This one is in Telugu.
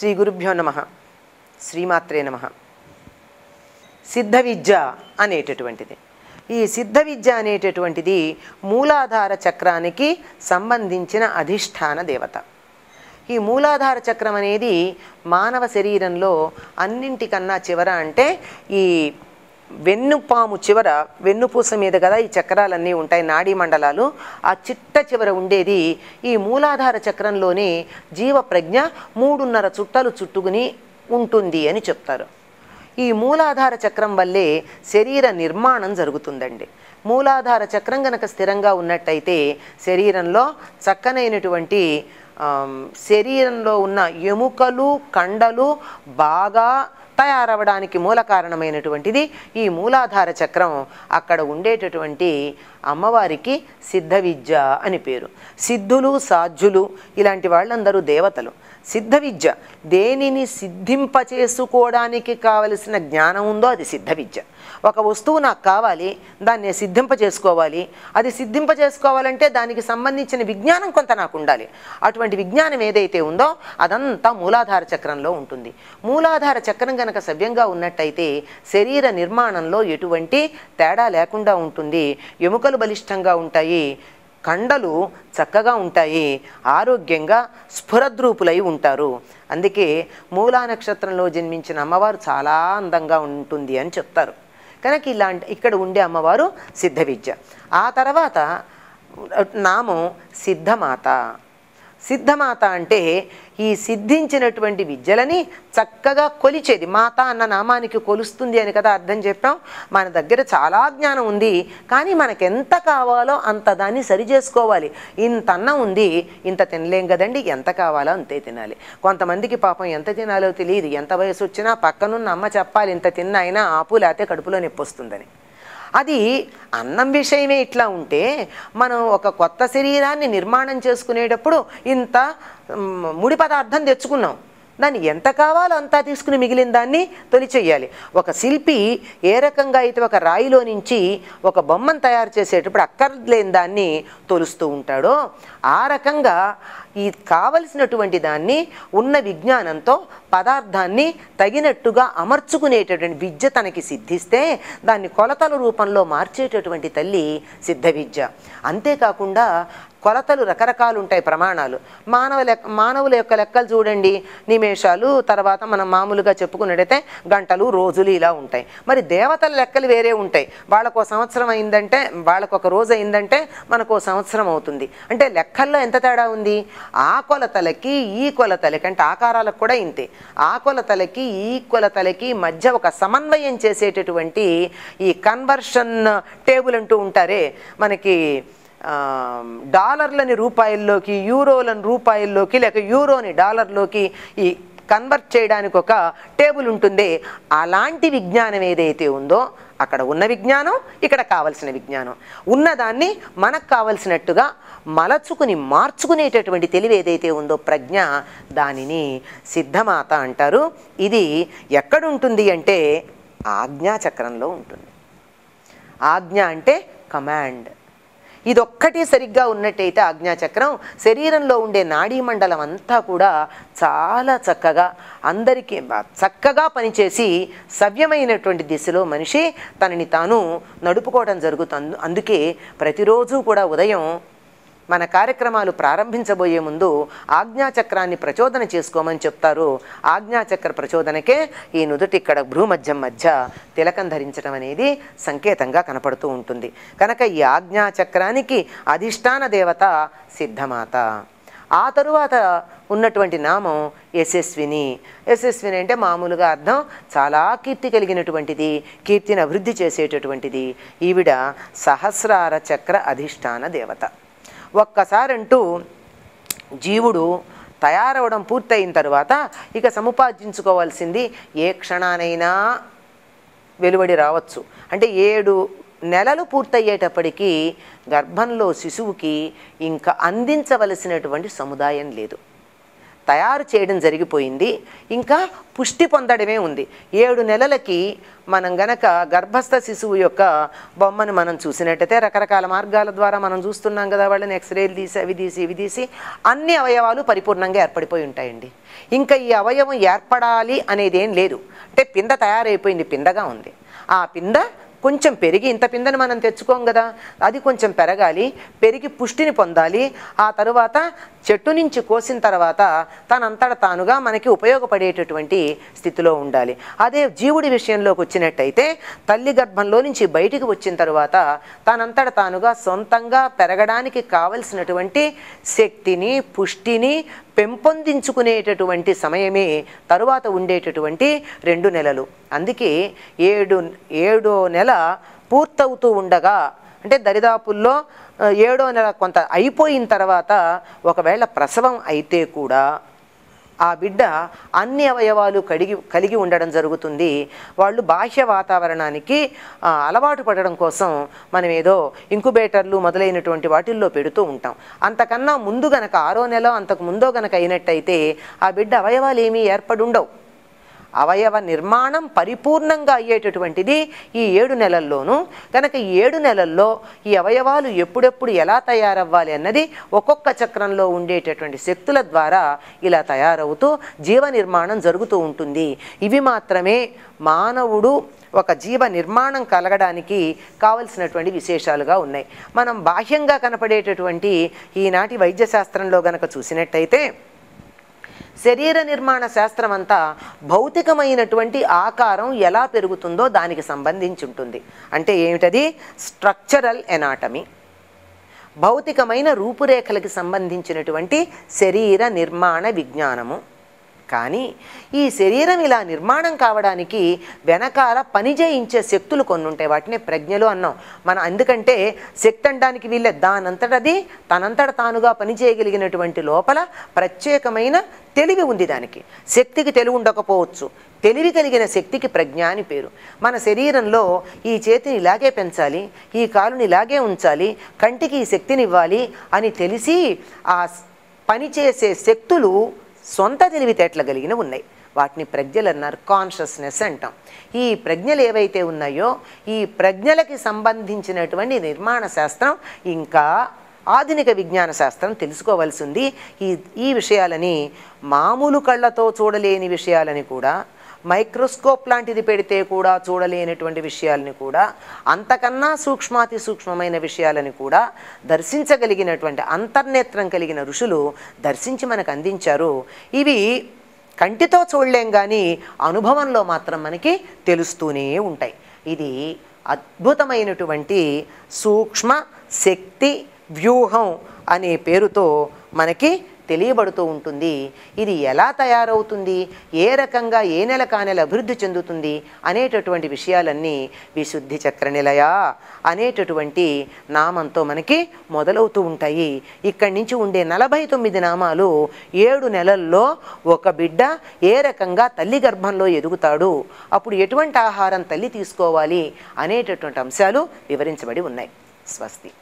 శ్రీ గురుభ్యో నమ శ్రీమాత్రే నమ సిద్ధ విద్య అనేటటువంటిది ఈ సిద్ధ విద్య అనేటటువంటిది మూలాధార చక్రానికి సంబంధించిన అధిష్టాన దేవత ఈ మూలాధార చక్రం అనేది మానవ శరీరంలో అన్నింటికన్నా చివర అంటే ఈ వెన్నుపాము చివర వెన్నుపూస మీద కదా ఈ చక్రాలన్నీ ఉంటాయి నాడీ మండలాలు ఆ చిట్ట చివర ఉండేది ఈ మూలాధార చక్రంలోని జీవ ప్రజ్ఞ మూడున్నర చుట్టలు చుట్టుకుని ఉంటుంది అని చెప్తారు ఈ మూలాధార చక్రం వల్లే శరీర నిర్మాణం జరుగుతుందండి మూలాధార చక్రం గనక స్థిరంగా ఉన్నట్టయితే శరీరంలో చక్కనైనటువంటి శరీరంలో ఉన్న ఎముకలు కండలు బాగా తయారవడానికి మూల కారణమైనటువంటిది ఈ మూలాధార చక్రం అక్కడ ఉండేటటువంటి అమ్మవారికి సిద్ధ విద్య అని పేరు సిద్ధులు సాధ్యులు ఇలాంటి వాళ్ళందరూ దేవతలు సిద్ధ విద్య దేనిని సిద్ధింపచేసుకోవడానికి కావలసిన జ్ఞానం ఉందో అది సిద్ధ విద్య ఒక వస్తువు నాకు కావాలి దాన్ని సిద్ధింప చేసుకోవాలి అది సిద్ధింప చేసుకోవాలంటే దానికి సంబంధించిన విజ్ఞానం కొంత నాకు ఉండాలి అటువంటి విజ్ఞానం ఏదైతే ఉందో అదంతా మూలాధార చక్రంలో ఉంటుంది మూలాధార చక్రం గనక సవ్యంగా ఉన్నట్టయితే శరీర నిర్మాణంలో ఎటువంటి తేడా లేకుండా ఉంటుంది ఎముకలు బలిష్టంగా ఉంటాయి కండలు చక్కగా ఉంటాయి ఆరోగ్యంగా స్ఫురద్రూపులై ఉంటారు అందుకే మూలా నక్షత్రంలో జన్మించిన అమ్మవారు చాలా అందంగా ఉంటుంది అని చెప్తారు కనుక ఇలాంటి ఇక్కడ ఉండే అమ్మవారు సిద్ధ విద్య ఆ తర్వాత నామం సిద్ధమాత సిద్ధమాత అంటే ఈ సిద్ధించినటువంటి విద్యలని చక్కగా కొలిచేది మాత అన్న నామానికి కొలుస్తుంది అని కదా అర్థం చెప్పాం మన దగ్గర చాలా జ్ఞానం ఉంది కానీ మనకెంత కావాలో అంత దాన్ని చేసుకోవాలి ఇంత అన్నం ఉంది ఇంత తినలేం కదండి ఎంత కావాలో అంతే తినాలి కొంతమందికి పాపం ఎంత తినాలో తెలియదు ఎంత వయసు వచ్చినా పక్కనున్న అమ్మ చెప్పాలి ఇంత తిన్న అయినా ఆపు లేకపోతే కడుపులో నొప్పి వస్తుందని అది అన్నం విషయమే ఇట్లా ఉంటే మనం ఒక కొత్త శరీరాన్ని నిర్మాణం చేసుకునేటప్పుడు ఇంత ముడి పదార్థం తెచ్చుకున్నాం దాన్ని ఎంత కావాలో అంతా తీసుకుని మిగిలిన దాన్ని తొలిచేయాలి ఒక శిల్పి ఏ రకంగా అయితే ఒక రాయిలో నుంచి ఒక బొమ్మను తయారు చేసేటప్పుడు అక్కర్లేని దాన్ని తొలుస్తూ ఉంటాడో ఆ రకంగా ఈ కావలసినటువంటి దాన్ని ఉన్న విజ్ఞానంతో పదార్థాన్ని తగినట్టుగా అమర్చుకునేటటువంటి విద్య తనకి సిద్ధిస్తే దాన్ని కొలతల రూపంలో మార్చేటటువంటి తల్లి సిద్ధ విద్య అంతేకాకుండా కొలతలు రకరకాలు ఉంటాయి ప్రమాణాలు మానవ లెక్క మానవుల యొక్క లెక్కలు చూడండి నిమేషాలు తర్వాత మనం మామూలుగా చెప్పుకున్నట్టయితే గంటలు రోజులు ఇలా ఉంటాయి మరి దేవతల లెక్కలు వేరే ఉంటాయి వాళ్ళకు సంవత్సరం అయిందంటే వాళ్ళకు ఒక రోజు అయిందంటే మనకు సంవత్సరం అవుతుంది అంటే లెక్కల్లో ఎంత తేడా ఉంది ఆ కొలతలకి ఈ కొలతలకి అంటే ఆకారాలకు కూడా ఇంతే ఆ కొలతలకి ఈ కొలతలకి మధ్య ఒక సమన్వయం చేసేటటువంటి ఈ కన్వర్షన్ టేబుల్ అంటూ ఉంటారే మనకి డాలర్లని రూపాయల్లోకి యూరోలను రూపాయల్లోకి లేక యూరోని డాలర్లోకి ఈ కన్వర్ట్ చేయడానికి ఒక టేబుల్ ఉంటుంది అలాంటి విజ్ఞానం ఏదైతే ఉందో అక్కడ ఉన్న విజ్ఞానం ఇక్కడ కావలసిన విజ్ఞానం ఉన్నదాన్ని మనకు కావలసినట్టుగా మలచుకుని మార్చుకునేటటువంటి తెలివి ఏదైతే ఉందో ప్రజ్ఞ దానిని సిద్ధమాత అంటారు ఇది ఎక్కడుంటుంది అంటే ఆజ్ఞాచక్రంలో ఉంటుంది ఆజ్ఞ అంటే కమాండ్ ఇదొక్కటి సరిగ్గా ఉన్నట్టయితే ఆజ్ఞాచక్రం శరీరంలో ఉండే నాడీ మండలం అంతా కూడా చాలా చక్కగా అందరికీ చక్కగా పనిచేసి సవ్యమైనటువంటి దిశలో మనిషి తనని తాను నడుపుకోవడం జరుగుతుంది అందుకే ప్రతిరోజు కూడా ఉదయం మన కార్యక్రమాలు ప్రారంభించబోయే ముందు ఆజ్ఞాచక్రాన్ని ప్రచోదన చేసుకోమని చెప్తారు ఆజ్ఞాచక్ర ప్రచోదనకే ఈ నుదుటి ఇక్కడ భ్రూమధ్యం మధ్య తిలకం ధరించడం అనేది సంకేతంగా కనపడుతూ ఉంటుంది కనుక ఈ ఆజ్ఞాచక్రానికి అధిష్టాన దేవత సిద్ధమాత ఆ తరువాత ఉన్నటువంటి నామం యశస్విని యశస్విని అంటే మామూలుగా అర్థం చాలా కీర్తి కలిగినటువంటిది కీర్తిని అభివృద్ధి చేసేటటువంటిది ఈవిడ సహస్రార చక్ర అధిష్టాన దేవత ఒక్కసారంటూ జీవుడు తయారవడం పూర్తయిన తర్వాత ఇక సముపార్జించుకోవాల్సింది ఏ క్షణానైనా వెలువడి రావచ్చు అంటే ఏడు నెలలు పూర్తయ్యేటప్పటికీ గర్భంలో శిశువుకి ఇంకా అందించవలసినటువంటి సముదాయం లేదు తయారు చేయడం జరిగిపోయింది ఇంకా పుష్టి పొందడమే ఉంది ఏడు నెలలకి మనం గనక గర్భస్థ శిశువు యొక్క బొమ్మను మనం చూసినట్టయితే రకరకాల మార్గాల ద్వారా మనం చూస్తున్నాం కదా వాళ్ళని ఎక్స్రేలు తీసి అవి తీసి ఇవి తీసి అన్ని అవయవాలు పరిపూర్ణంగా ఏర్పడిపోయి ఉంటాయండి ఇంకా ఈ అవయవం ఏర్పడాలి అనేది ఏం లేదు అంటే పింద తయారైపోయింది పిందగా ఉంది ఆ పింద కొంచెం పెరిగి ఇంత పిందెని మనం తెచ్చుకోం కదా అది కొంచెం పెరగాలి పెరిగి పుష్టిని పొందాలి ఆ తరువాత చెట్టు నుంచి కోసిన తర్వాత తనంతట తానుగా మనకి ఉపయోగపడేటటువంటి స్థితిలో ఉండాలి అదే జీవుడి విషయంలోకి వచ్చినట్టయితే తల్లి గర్భంలో నుంచి బయటికి వచ్చిన తర్వాత తనంతట తానుగా సొంతంగా పెరగడానికి కావలసినటువంటి శక్తిని పుష్టిని పెంపొందించుకునేటటువంటి సమయమే తరువాత ఉండేటటువంటి రెండు నెలలు అందుకే ఏడు ఏడో నెల పూర్తవుతూ ఉండగా అంటే దరిదాపుల్లో ఏడో నెల కొంత అయిపోయిన తర్వాత ఒకవేళ ప్రసవం అయితే కూడా ఆ బిడ్డ అన్ని అవయవాలు కడిగి కలిగి ఉండడం జరుగుతుంది వాళ్ళు బాహ్య వాతావరణానికి అలవాటు పడడం కోసం మనం ఏదో ఇంకుబేటర్లు మొదలైనటువంటి వాటిల్లో పెడుతూ ఉంటాం అంతకన్నా ముందు గనక ఆరో నెల అంతకు ముందో గనక అయినట్టయితే ఆ బిడ్డ అవయవాలు ఏమీ ఏర్పడి ఉండవు అవయవ నిర్మాణం పరిపూర్ణంగా అయ్యేటటువంటిది ఈ ఏడు నెలల్లోనూ కనుక ఏడు నెలల్లో ఈ అవయవాలు ఎప్పుడెప్పుడు ఎలా తయారవ్వాలి అన్నది ఒక్కొక్క చక్రంలో ఉండేటటువంటి శక్తుల ద్వారా ఇలా తయారవుతూ జీవ నిర్మాణం జరుగుతూ ఉంటుంది ఇవి మాత్రమే మానవుడు ఒక జీవ నిర్మాణం కలగడానికి కావలసినటువంటి విశేషాలుగా ఉన్నాయి మనం బాహ్యంగా కనపడేటటువంటి ఈనాటి వైద్యశాస్త్రంలో గనక చూసినట్టయితే శరీర నిర్మాణ శాస్త్రం అంతా భౌతికమైనటువంటి ఆకారం ఎలా పెరుగుతుందో దానికి సంబంధించి ఉంటుంది అంటే ఏమిటది స్ట్రక్చరల్ ఎనాటమీ భౌతికమైన రూపురేఖలకి సంబంధించినటువంటి శరీర నిర్మాణ విజ్ఞానము కానీ ఈ శరీరం ఇలా నిర్మాణం కావడానికి వెనకాల పనిచేయించే శక్తులు కొన్ని ఉంటాయి వాటిని ప్రజ్ఞలు అన్నాం మనం ఎందుకంటే శక్తి అనడానికి వీళ్ళే దానంతటది తనంతట తానుగా పనిచేయగలిగినటువంటి లోపల ప్రత్యేకమైన తెలివి ఉంది దానికి శక్తికి తెలివి ఉండకపోవచ్చు తెలివి కలిగిన శక్తికి ప్రజ్ఞ అని పేరు మన శరీరంలో ఈ చేతిని ఇలాగే పెంచాలి ఈ కాలుని ఇలాగే ఉంచాలి కంటికి ఈ శక్తిని ఇవ్వాలి అని తెలిసి ఆ పనిచేసే శక్తులు సొంత తెలివితేటలు కలిగిన ఉన్నాయి వాటిని ప్రజ్ఞలు అన్నారు కాన్షియస్నెస్ అంటాం ఈ ప్రజ్ఞలు ఏవైతే ఉన్నాయో ఈ ప్రజ్ఞలకి సంబంధించినటువంటి నిర్మాణ శాస్త్రం ఇంకా ఆధునిక విజ్ఞాన శాస్త్రం తెలుసుకోవాల్సింది ఈ ఈ విషయాలని మామూలు కళ్ళతో చూడలేని విషయాలని కూడా మైక్రోస్కోప్ లాంటిది పెడితే కూడా చూడలేనటువంటి విషయాలని కూడా అంతకన్నా సూక్ష్మాతి సూక్ష్మమైన విషయాలని కూడా దర్శించగలిగినటువంటి అంతర్నేత్రం కలిగిన ఋషులు దర్శించి మనకు అందించారు ఇవి కంటితో చూడలేం కానీ అనుభవంలో మాత్రం మనకి తెలుస్తూనే ఉంటాయి ఇది అద్భుతమైనటువంటి సూక్ష్మ శక్తి వ్యూహం అనే పేరుతో మనకి తెలియబడుతూ ఉంటుంది ఇది ఎలా తయారవుతుంది ఏ రకంగా ఏ నెల కానెల అభివృద్ధి చెందుతుంది అనేటటువంటి విషయాలన్నీ విశుద్ధి చక్ర నిలయ అనేటటువంటి నామంతో మనకి మొదలవుతూ ఉంటాయి ఇక్కడి నుంచి ఉండే నలభై తొమ్మిది నామాలు ఏడు నెలల్లో ఒక బిడ్డ ఏ రకంగా తల్లి గర్భంలో ఎదుగుతాడు అప్పుడు ఎటువంటి ఆహారం తల్లి తీసుకోవాలి అనేటటువంటి అంశాలు వివరించబడి ఉన్నాయి స్వస్తి